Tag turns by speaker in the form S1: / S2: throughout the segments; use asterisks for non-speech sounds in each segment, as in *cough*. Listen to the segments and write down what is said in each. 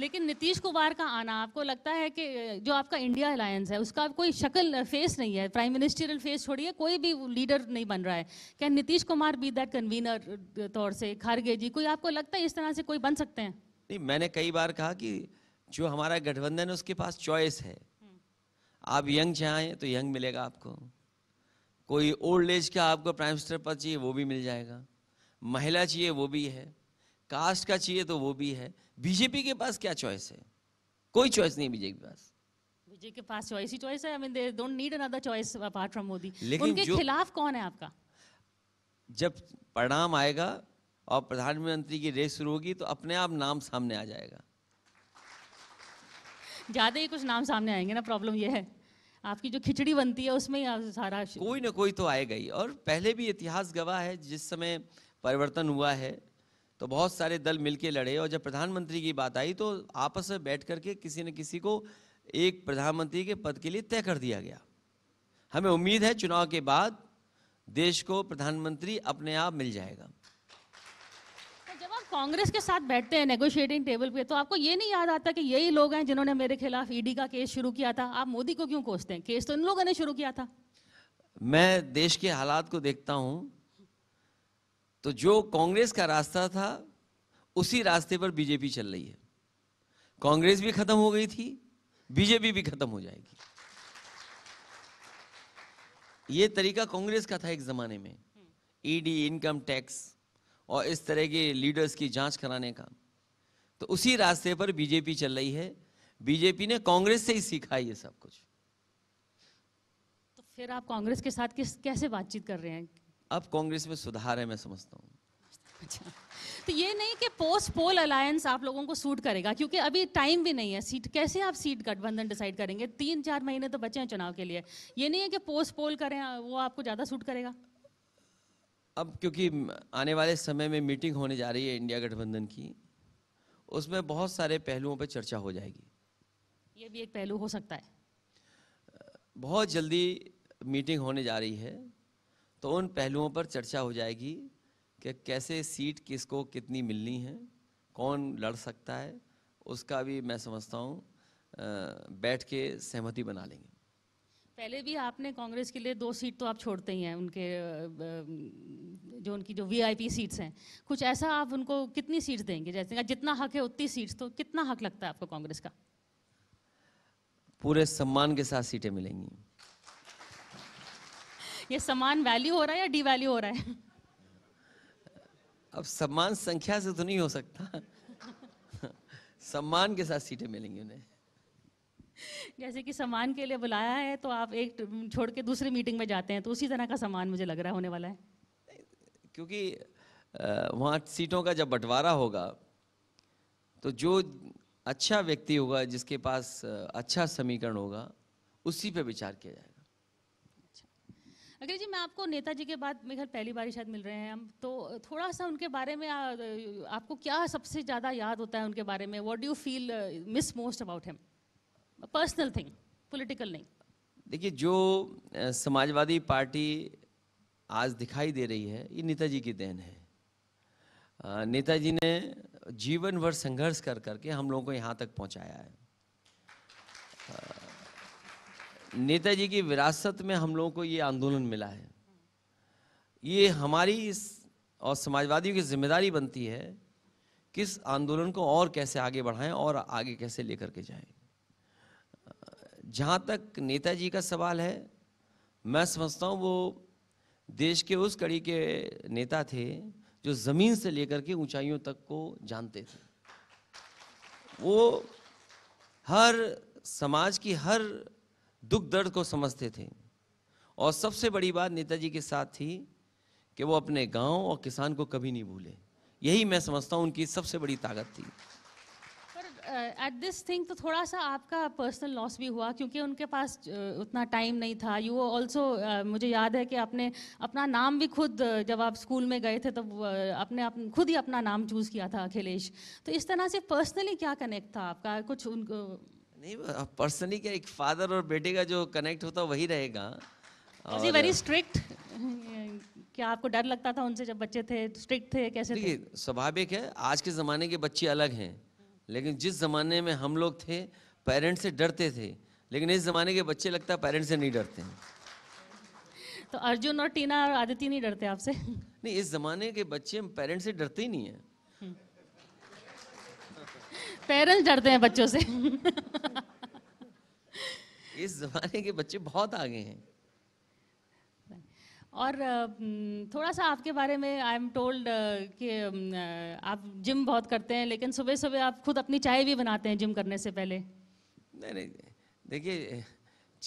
S1: लेकिन नीतीश कुमार का आना आपको लगता है कि जो आपका इंडिया अलायंस है उसका कोई शक्ल फेस नहीं है प्राइम मिनिस्टरियल फेस छोड़िए कोई भी लीडर नहीं बन रहा है क्या Nitish Kumar be that convener तौर से खारगे जी कोई आपको लगता है इस तरह से कोई बन सकते हैं
S2: नहीं मैंने कई बार कहा कि जो हमारा गठबंधन है उसके पास चॉइस है हम्म। आप यंग चाहें तो यंग मिलेगा आपको कोई ओल्ड एज का आपको प्राइम मिनिस्टर पद चाहिए वो भी मिल जाएगा महिला चाहिए वो भी है कास्ट का चाहिए तो वो भी है बीजेपी के पास क्या चॉइस है कोई चॉइस नहीं बीजेपी के पास
S1: बीजेपी के पास चॉइस ही चॉइस है I mean they don't need another choice apart from Modi उनके खिलाफ कौन है आपका
S2: जब परिणाम आएगा और प्रधानमंत्री की रेस शुरू होगी तो अपने आप नाम सामने आ जाएगा
S1: ज़्यादा ही कुछ नाम सामने आएंगे ना प्रॉब्लम ये है आपकी जो खिचड़ी बनती है उसमें ही सारा
S2: कोई ना कोई तो आएगा ही और पहले भी इतिहास गवाह है जिस समय परिवर्तन हुआ है तो बहुत सारे दल मिलके लड़े और जब प्रधानमंत्री की बात आई तो आपस में बैठ करके किसी न किसी को एक प्रधानमंत्री के पद के लिए तय कर दिया गया हमें उम्मीद है चुनाव के बाद देश को प्रधानमंत्री अपने आप मिल जाएगा
S1: तो जब आप कांग्रेस के साथ बैठते हैं नेगोशिएटिंग टेबल पे तो आपको ये नहीं याद आता कि यही लोग हैं जिन्होंने मेरे खिलाफ ईडी e का केस शुरू किया था आप मोदी को क्यों कोसते हैं केस तो इन लोगों ने शुरू किया था
S2: मैं देश के हालात को देखता हूँ तो जो कांग्रेस का रास्ता था उसी रास्ते पर बीजेपी चल रही है कांग्रेस भी खत्म हो गई थी बीजेपी भी खत्म हो जाएगी ये तरीका कांग्रेस का था एक जमाने में ईडी इनकम टैक्स और इस तरह के लीडर्स की जांच कराने का तो उसी रास्ते पर बीजेपी चल रही है बीजेपी ने कांग्रेस से ही सीखा ये सब कुछ
S1: तो फिर आप कांग्रेस के साथ किस कैसे बातचीत कर रहे हैं
S2: अब कांग्रेस में सुधार है मैं समझता हूँ
S1: अच्छा तो ये नहीं कि पोस्ट पोल अलायंस आप लोगों को सूट करेगा क्योंकि अभी टाइम भी नहीं है सीट कैसे आप सीट गठबंधन डिसाइड करेंगे तीन चार महीने तो बचे हैं चुनाव के लिए ये नहीं है कि पोस्ट पोल करें वो आपको ज़्यादा सूट करेगा
S2: अब क्योंकि आने वाले समय में मीटिंग होने जा रही है इंडिया गठबंधन की उसमें बहुत सारे पहलुओं पर चर्चा हो जाएगी
S1: ये भी एक पहलू हो सकता है
S2: बहुत जल्दी मीटिंग होने जा रही है तो उन पहलुओं पर चर्चा हो जाएगी कि कैसे सीट किसको कितनी मिलनी है कौन लड़ सकता है उसका भी मैं समझता हूँ बैठ के सहमति बना लेंगे
S1: पहले भी आपने कांग्रेस के लिए दो सीट तो आप छोड़ते ही हैं उनके जो उनकी जो वीआईपी सीट्स हैं कुछ ऐसा आप उनको कितनी सीट्स देंगे जैसे जितना हक है उतनी सीट्स तो कितना हक लगता है आपको कांग्रेस का
S2: पूरे सम्मान के साथ सीटें मिलेंगी
S1: ये समान वैल्यू हो रहा है या डी वैल्यू हो रहा है
S2: अब सम्मान संख्या से तो नहीं हो
S1: सकता
S2: सम्मान के साथ सीटें मिलेंगी उन्हें
S1: जैसे कि सम्मान के लिए बुलाया है तो आप एक छोड़ के दूसरी मीटिंग में जाते हैं तो उसी तरह का सम्मान मुझे लग रहा होने वाला है
S2: क्योंकि वहाँ सीटों का जब बंटवारा होगा तो जो अच्छा व्यक्ति होगा जिसके पास अच्छा समीकरण होगा उसी पे विचार किया जाए
S1: अखिलेश जी मैं आपको नेताजी के बाद मेरे घर पहली बार शायद मिल रहे हैं हम तो थोड़ा सा उनके बारे में आ, आपको क्या सबसे ज़्यादा याद होता है उनके बारे में what do feel miss most about him personal thing political नहीं
S2: देखिए जो समाजवादी पार्टी आज दिखाई दे रही है ये नेताजी की देन है नेताजी ने जीवन भर संघर्ष कर करके हम लोगों को यहाँ तक पहुँचाया है नेताजी की विरासत में हम लोगों को ये आंदोलन मिला है ये हमारी इस और समाजवादियों की जिम्मेदारी बनती है कि इस आंदोलन को और कैसे आगे बढ़ाएं और आगे कैसे लेकर के जाएं जहाँ तक नेताजी का सवाल है मैं समझता हूँ वो देश के उस कड़ी के नेता थे जो ज़मीन से लेकर के ऊंचाइयों तक को जानते थे वो हर समाज की हर दुख दर्द को समझते थे और सबसे बड़ी बात नेताजी के साथ थी कि वो अपने गांव और किसान को कभी नहीं भूले यही मैं समझता हूँ उनकी सबसे बड़ी ताकत थी
S1: एट दिस थिंग तो थोड़ा सा आपका पर्सनल लॉस भी हुआ क्योंकि उनके पास उतना टाइम नहीं था यू ऑल्सो मुझे याद है कि आपने अपना नाम भी खुद जब आप स्कूल में गए थे तब आपने खुद ही अपना नाम चूज़ किया था अखिलेश तो इस तरह से पर्सनली क्या कनेक्ट था आपका कुछ उनको नहीं
S2: पर्सनली क्या एक फादर और बेटे का जो कनेक्ट होता वही रहेगा वेरी
S1: स्ट्रिक्ट *laughs* क्या आपको डर लगता था उनसे जब बच्चे थे स्ट्रिक्ट थे कैसे देखिए
S2: स्वाभाविक है आज के ज़माने के बच्चे अलग हैं लेकिन जिस ज़माने में हम लोग थे पेरेंट्स से डरते थे लेकिन इस ज़माने के बच्चे लगता है पेरेंट्स से नहीं डरते हैं
S1: तो अर्जुन और टीना और आदित्य नहीं डरते आपसे
S2: नहीं इस ज़माने के बच्चे पेरेंट्स से डरते ही नहीं हैं
S1: पेरेंट्स डरते हैं बच्चों से
S2: इस जमाने के बच्चे बहुत आगे हैं
S1: और हम्म, थोड़ा सा आपके बारे में आई एम टोल्ड कि हम्म, आप जिम बहुत करते हैं लेकिन सुबह सुबह आप खुद अपनी चाय भी बनाते हैं जिम करने से पहले नहीं नहीं
S2: देखिए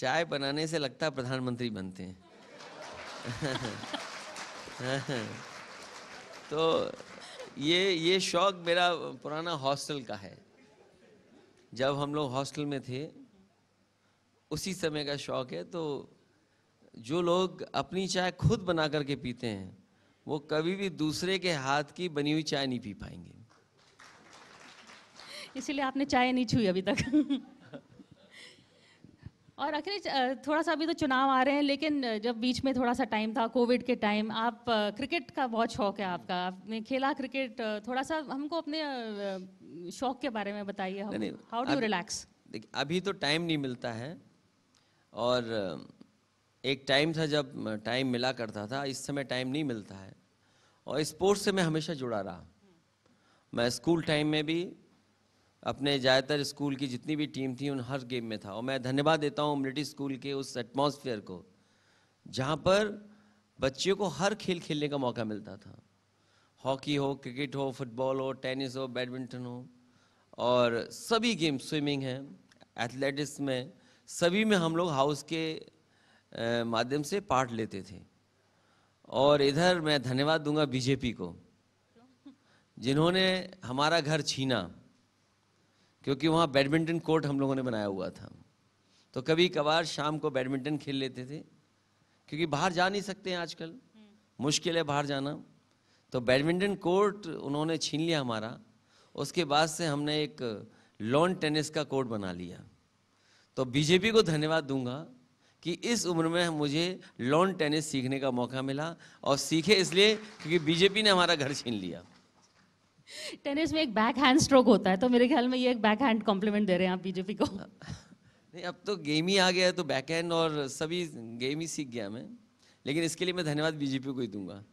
S2: चाय बनाने से लगता है प्रधानमंत्री बनते हैं *laughs* तो ये ये शौक मेरा पुराना हॉस्टल का है जब हम लोग हॉस्टल में थे उसी समय का शौक है तो जो लोग अपनी चाय खुद बना करके पीते हैं वो कभी भी दूसरे के हाथ की बनी हुई चाय नहीं पी पाएंगे
S1: इसीलिए आपने चाय नहीं छुई अभी तक *laughs* और अखिलेश थोड़ा सा अभी तो चुनाव आ रहे हैं लेकिन जब बीच में थोड़ा सा टाइम था कोविड के टाइम आप क्रिकेट का बहुत शौक है आपका आपने खेला क्रिकेट थोड़ा सा हमको अपने शौक के बारे में बताइए हाउ डू रिलैक्स
S2: अभी तो टाइम नहीं मिलता है और एक टाइम था जब टाइम मिला करता था इस समय टाइम नहीं मिलता है और स्पोर्ट्स से मैं हमेशा जुड़ा रहा मैं स्कूल टाइम में भी अपने ज़्यादातर स्कूल की जितनी भी टीम थी उन हर गेम में था और मैं धन्यवाद देता हूँ ब्रिटिश स्कूल के उस एटमोसफियर को जहाँ पर बच्चों को हर खेल खेलने का मौका मिलता था हॉकी हो क्रिकेट हो फुटबॉल हो टेनिस हो बैडमिंटन हो और सभी गेम स्विमिंग है एथलेटिक्स में सभी में हम लोग हाउस के माध्यम से पार्ट लेते थे और इधर मैं धन्यवाद दूंगा बीजेपी को जिन्होंने हमारा घर छीना क्योंकि वहाँ बैडमिंटन कोर्ट हम लोगों ने बनाया हुआ था तो कभी कभार शाम को बैडमिंटन खेल लेते थे क्योंकि बाहर जा नहीं सकते हैं आजकल हम्म। मुश्किल है बाहर जाना तो बैडमिंटन कोर्ट उन्होंने छीन लिया हमारा उसके बाद से हमने एक लॉन टेनिस का कोर्ट बना लिया तो बीजेपी को धन्यवाद दूंगा कि इस उम्र में मुझे लॉन टेनिस सीखने का मौका मिला और सीखे इसलिए क्योंकि बीजेपी ने हमारा घर छीन लिया
S1: टेनिस में एक बैक हैंड स्ट्रोक होता है तो मेरे ख्याल में ये एक बैक हैंड कॉम्प्लीमेंट दे रहे हैं आप बीजेपी को नहीं
S2: अब तो गेम ही आ गया है तो बैक हैंड और सभी गेम ही सीख गया मैं लेकिन इसके लिए मैं धन्यवाद बीजेपी को ही दूंगा